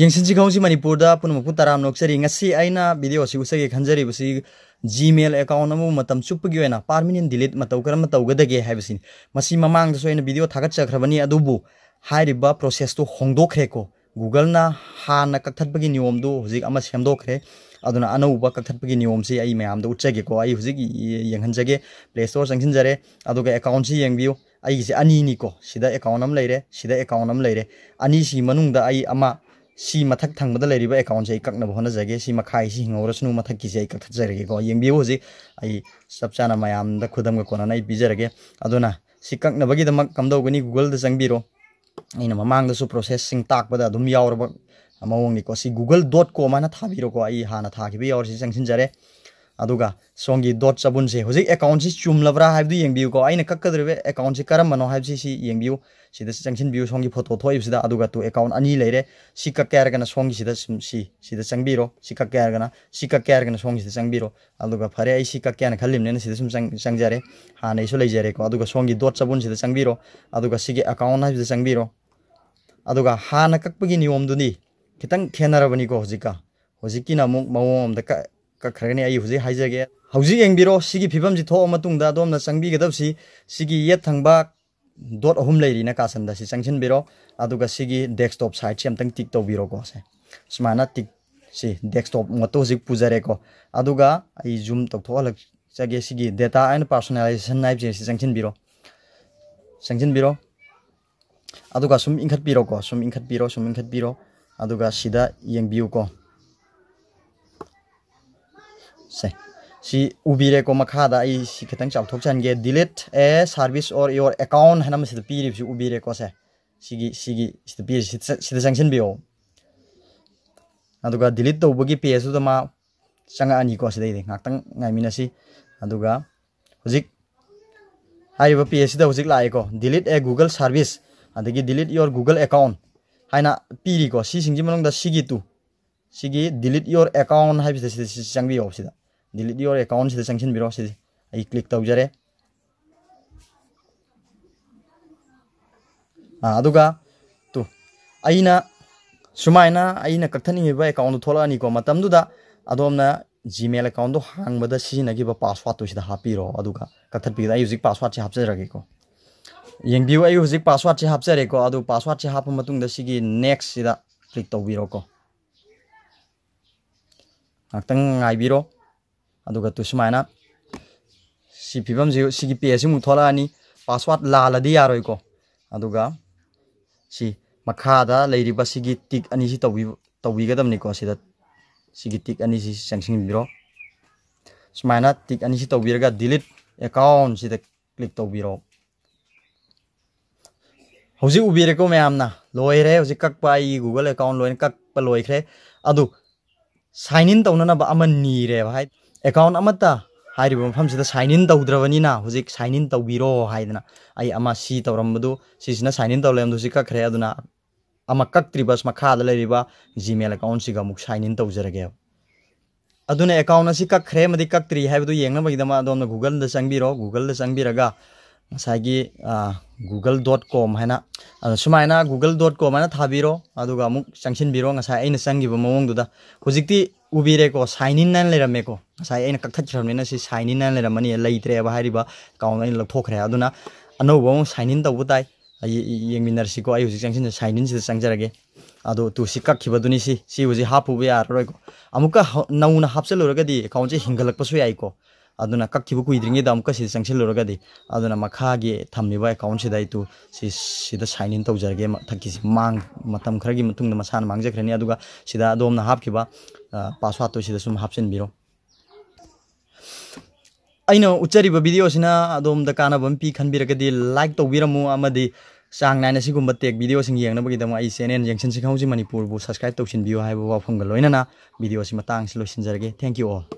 यंगसी गौजी मणिपुर पुनमकू तराम नौचरी से उसे से जी मेल एकाउंट चुप्पी पार्में डिलीट मत कम तौगदे है ममांगसू भिडियो थागचख्रबनी प्रोसेस तो होंदोख्रेको गुगलना हाँ कक्थपी नियम सेमदोख्रे अदना अनौब कक्थपी नियम से मैम उचगेको यंगे प्ले स्टोर चंसनजरें एकाउंट से यंगू अनीको एकाउंट लेर एकाउंट लेर अनी मथक थब एकाउंट कक्नब हों से मखाई हिंगौर सू मथ की कक्थजरगेको ये चप चपचा मैम खुदम कोनगे कक्नबगीदी गूगल चंबीर अगर ममद प्रोसेसिंग तापदा मौंगनीको गूगल डॉट कॉम था हाँ थाबी यौर से a account labra a d d u chum u yeng s s si o hozi n b e ꯑꯗꯨꯒ a ꯣ ꯝ ꯒ ꯤ ꯗꯣꯠ ꯆꯕꯨꯟꯁꯦ ꯍꯧꯖꯤꯛ ꯑ ꯦ ꯀ a ꯎ ꯟ ꯁ ꯤ ꯆ ꯨ ꯝ ꯂ ꯕ ꯭ ꯔ i ꯍꯥꯏꯕꯗꯨ ꯌ ꯦ ꯡ ꯕ ꯤ ꯌ ꯨ ꯀ i ꯑꯩꯅ ꯀꯛꯀꯗꯧꯔꯤꯕ ꯑ o ꯀ ꯥ ꯎ ꯟ ꯁ ꯤ ꯀꯔꯝꯕꯅꯣ ꯍ ꯥ ꯏ ꯕ ꯁ a ꯁꯤ ꯌꯦꯡꯕꯤꯌꯨ ꯁꯤꯗ ꯆꯪꯁꯤꯟꯕꯤꯌꯨ ꯁꯣꯝꯒꯤ ꯐꯣꯇꯣ ꯊꯣꯛꯏꯕꯁꯤꯗ ꯑꯗꯨꯒ ꯇꯨ ꯑꯦꯀꯥꯎꯟ ꯑ ꯅ a ꯂꯩꯔꯦ ꯁꯤ ꯀꯛꯀꯦ k a ꯏ ꯔ a ꯅ ꯁꯣꯝꯒꯤꯁꯤꯗ ꯁꯨꯝ ꯁꯤ ꯁꯤꯗ ꯆꯪꯕꯤꯔꯣ ꯁꯤ a ꯛ ꯀ ꯦ ꯍꯥꯏꯔꯒꯅ ꯁꯤ ꯀꯛꯀꯦ ꯍꯥꯏꯔꯒꯅ ꯁꯣꯝꯒꯤꯁꯤꯗ ꯆꯪꯕꯤꯔꯣ ꯑꯗꯨꯒ ꯐꯔꯦ ꯑꯩ ꯁꯤ ꯀꯛꯀꯦ ꯍꯥꯏꯅ ꯈꯜꯂꯤꯕꯅꯤꯅ ꯁꯤꯗ ꯁꯨꯝ ꯆꯪꯖꯔꯦ ꯍ g i d o ꯩ ꯁ ꯨ ꯂꯩꯖꯔꯦꯀꯣ ꯑꯗꯨꯒ ꯁꯣꯝꯒꯤ ꯗꯣꯠ ꯆꯕꯨꯟꯁꯤꯗ ꯆ ꯪ ꯕ ꯤ n ꯣ ꯑ ꯗ ꯨ si d ꯒ ꯤ ꯑꯦꯀꯥꯎꯟ ꯍꯥꯏꯕꯁꯤꯗ ꯆ a ꯕ a ꯔ a k ꯗ ꯨ ꯒ ꯍ ꯥ i ꯅ ꯀꯛꯄꯒꯤ ꯅ ꯤ ꯌ ꯣ ꯝ ꯗ ꯨ ꯗ n ꯈꯤꯇꯪ ꯈꯦꯠꯅꯔꯕꯅꯤꯀꯣ ꯍꯧꯖꯤꯛꯀ ꯍꯧꯖꯤꯛꯀꯤꯅ ꯑꯃꯨꯛ ꯃ om d ꯑ ka कखरने आई हुजे हाइजगे हौजी एंगबिरो सिगी फिबम जि थौ मतुंगदा दोमना चंगबिगदबसी सिगी ये थंगबा दोट अहुम लैरिना कासनदासी चंगसिन बिरो अदुगा सिगी डेस्कटॉप साइट सेमतंग टिक तो बिरो गोसे स्माना टिक सि डेस्कटॉप मतो जि पुजारे को अदुगा आई जूम तो थौ अलग जगे सिगी डेटा एंड पर्सनलाइजेशन नाइब जेसी चंगसिन बिरो चंगसिन बिरो अदुगा सुम इंखत बिरो को सुम इंखत बिरो सुम इंखत बिरो अदुगा सिदा यंग बिउ को se si ubire ko makha da i si khatang chaw thok chan ge delete a service or your account hanam mesi tepi ri si ubire ko se sigi sigi si pi si si da sanction bio aduga delete to bugi pi su da ma changa ani ko se dei de ngak tang ngai mina si aduga hojik hai ba pi si da hojik lai ko delete a google service adegi delete your google account haina pi ri ko si sing ji manong da tu सिगी delete your account है चंग भी होगा delete your account से चंसनबीरो click तौजरे तू सूमायन कक्थनीब अकाउंट थोलनीको अदोम जीमेल अकाउंट हांगबद सिजनगीब पासवर्ड हापीरो कक्थपीद हजिक पासवर्ड से हापजरगेको यू हजिक पासवर्ड से हापजरेको पासवर्ड से हाप नेक्स्ट क्लिक तौर तौबीरोको ꯉꯥꯛꯇꯪ ꯉꯥꯏꯕꯤꯔꯣ ꯑꯗꯨꯒ ꯇꯨ ꯁꯨꯃꯥꯏꯅ ꯁꯤ ꯐꯤꯕꯝꯁꯤ ꯁꯤꯒꯤ ꯄꯦꯖꯁꯤ ꯑꯃꯨꯛ ꯊꯣꯛꯂꯛꯑꯅꯤ ꯄꯥꯁꯋꯥꯔꯗ ꯂꯥꯜꯂꯗꯤ ꯌꯥꯔꯣꯏꯀꯣ ꯑꯗꯨꯒ ꯁꯤ ꯃꯈꯥꯗ ꯂꯩꯔꯤꯕ ꯁꯤꯒꯤ ꯇꯤꯛ ꯑꯅꯤꯁꯤ ꯇꯧꯕꯤꯒꯗꯕꯅꯤꯀꯣ ꯁꯤꯗ ꯁꯤꯒꯤ ꯇꯤꯛ ꯑꯅꯤꯁꯤ ꯆꯪꯁꯤꯟꯕꯤꯔꯣ ꯁꯨꯃꯥꯏꯅ ꯇꯤꯛ ꯑꯅꯤꯁꯤ ꯇꯧꯕꯤꯔꯒ ꯗꯤꯂꯤꯠ ꯑꯦꯀꯥꯎꯟꯁꯤꯗ ꯀ꯭ꯂꯤꯛ ꯇꯧꯕꯤꯔꯣ ꯍꯧꯖꯤꯛ ꯎꯕꯤꯔꯦꯀꯣ ꯃꯌꯥꯝꯅ ꯂꯣꯏꯔꯦ ꯍꯧꯖꯤꯛ ꯀꯛꯄ ꯑꯩꯒꯤ ꯒꯨꯒꯜ ꯑꯦꯀꯥꯎꯟ ꯂꯣꯏꯅ ꯀꯛꯄ ꯂꯣꯏꯈ꯭ꯔꯦ ꯑꯗꯨ साइन इन तौननब अमन एकाउंट हाय अकाउंट मफम साइन इन तौद्रबनी हुजिक साइन इन तौबिरो हाइदना आई अमा सी तौरमबदु साइन इन तौले कखरे अदुना मखाद जीमेल एकाउंट से अमु साइन इन तौजरगे अकाउंट असि कखरे मदि है हाइबदु गूगल द संगबिरो गूगल ꯉꯁꯥꯏꯒꯤ ꯒꯨꯒꯜ ꯗꯣꯠ ꯀꯣꯝ ꯍꯥꯏꯅ ꯁꯨꯃꯥꯏꯅ ꯒꯨꯒꯜ ꯗꯣꯠ ꯀꯣꯝ ꯍꯥꯏꯅ ꯊꯥꯕꯤꯔꯣ ꯑꯗꯨꯒ ꯑꯃꯨꯛ ꯆꯪꯁꯤꯟꯕꯤꯔꯣ ꯉꯁꯥꯏ ꯑꯩꯅ ꯆꯪꯈꯤꯕ ꯃꯑꯣꯡꯗꯨꯗ ꯍꯧꯖꯤꯛꯇꯤ ꯎꯕꯤꯔꯦꯀꯣ ꯁꯥꯏꯟ ꯏꯟ ꯍꯥꯏꯅ ꯂꯩꯔꯝꯃꯦꯀꯣ ꯉꯁꯥꯏ ꯑꯩꯅ ꯀꯛꯊꯠꯈ꯭ꯔꯕꯅꯤꯅ ꯁꯤ ꯁꯥꯏꯟ ꯏꯟ ꯍꯥꯏꯅ ꯂꯩꯔꯝꯃꯅꯤ ꯂꯩꯇ꯭ꯔꯦꯕ ꯍꯥꯏꯔꯤꯕ ꯑꯦꯀꯥꯎꯟ ꯑꯩꯅ ꯂꯧꯊꯣꯛꯈ꯭ꯔꯦ ꯑꯗꯨꯅ ꯑꯅꯧꯕ ꯑꯃꯨꯛ ꯁꯥꯏꯟ ꯏꯟ ꯇꯧꯕ ꯇꯥꯏ ꯌꯦꯡꯃꯤꯟꯅꯔꯁꯤꯀꯣ ꯑꯩ ꯍꯧꯖꯤꯛ ꯆꯪꯁꯤꯟ ꯁꯥꯏꯟ ꯏꯟꯁꯤꯗ ꯆꯪꯖꯔꯒꯦ ꯑꯗꯣ ꯇꯨ ꯁꯤ ꯀꯛꯈꯤꯕꯗꯨꯅꯤ ꯁꯤ ꯁꯤ ꯍꯧꯖꯤꯛ ꯍꯥꯞꯄꯨꯕ ꯌꯥꯔꯔꯣꯏꯀꯣ ꯑꯃꯨꯛꯀ ꯅꯧꯅ ꯍꯥꯞꯆꯤꯜꯂꯨꯔꯒꯗꯤ ꯑꯦꯀꯥꯎꯟꯁꯦ ꯍꯤꯡꯒꯠꯂꯛꯄꯁꯨ ꯌꯥꯏꯀꯣ अदुना कक्खिबु कुइद्रिंगे दाम का सिद संगसिल लोरगा साइन इन तौजे थकि मांग मतम खरगि मतुंग मसान मांगजखरनि अदुगा सिदा दोमना पासवर्ड तो सिदा सुम हापसिन बिरो अइनो उच्चरिब भिडियो खन बिरगदि लाइक तो बिरमु चांग नाइन सिगुम टेक भिडियो सिंग यंगनबगिदम आई चैनल यंगसिन सिखाउजि मणिपुर सब्सक्राइब तौसिन बियो हाइबो वाफंग लोइनाना भिडियो थैंक यू ऑल